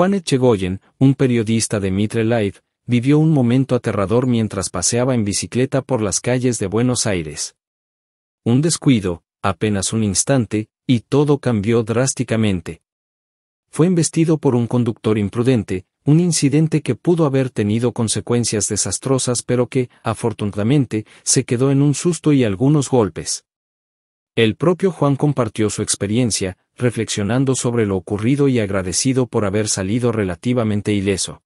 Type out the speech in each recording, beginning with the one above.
Juan Echegoyen, un periodista de Mitre Live, vivió un momento aterrador mientras paseaba en bicicleta por las calles de Buenos Aires. Un descuido, apenas un instante, y todo cambió drásticamente. Fue embestido por un conductor imprudente, un incidente que pudo haber tenido consecuencias desastrosas pero que, afortunadamente, se quedó en un susto y algunos golpes. El propio Juan compartió su experiencia, reflexionando sobre lo ocurrido y agradecido por haber salido relativamente ileso.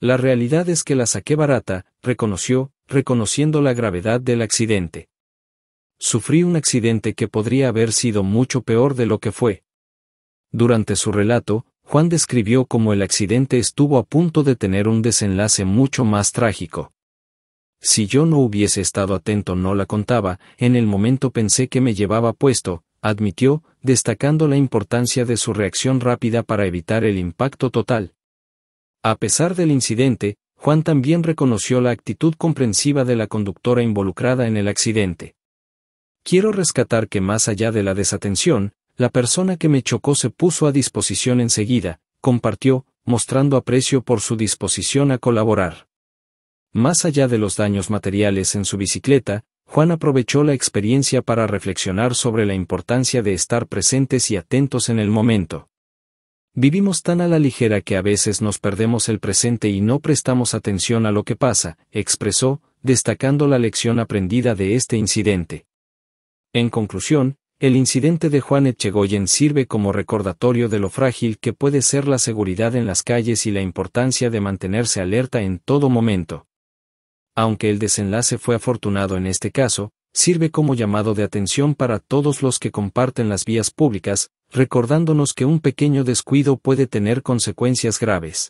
La realidad es que la saqué barata, reconoció, reconociendo la gravedad del accidente. Sufrí un accidente que podría haber sido mucho peor de lo que fue. Durante su relato, Juan describió cómo el accidente estuvo a punto de tener un desenlace mucho más trágico. Si yo no hubiese estado atento no la contaba, en el momento pensé que me llevaba puesto, admitió, destacando la importancia de su reacción rápida para evitar el impacto total. A pesar del incidente, Juan también reconoció la actitud comprensiva de la conductora involucrada en el accidente. Quiero rescatar que más allá de la desatención, la persona que me chocó se puso a disposición enseguida, compartió, mostrando aprecio por su disposición a colaborar. Más allá de los daños materiales en su bicicleta, Juan aprovechó la experiencia para reflexionar sobre la importancia de estar presentes y atentos en el momento. Vivimos tan a la ligera que a veces nos perdemos el presente y no prestamos atención a lo que pasa, expresó, destacando la lección aprendida de este incidente. En conclusión, el incidente de Juan Echegoyen sirve como recordatorio de lo frágil que puede ser la seguridad en las calles y la importancia de mantenerse alerta en todo momento aunque el desenlace fue afortunado en este caso, sirve como llamado de atención para todos los que comparten las vías públicas, recordándonos que un pequeño descuido puede tener consecuencias graves.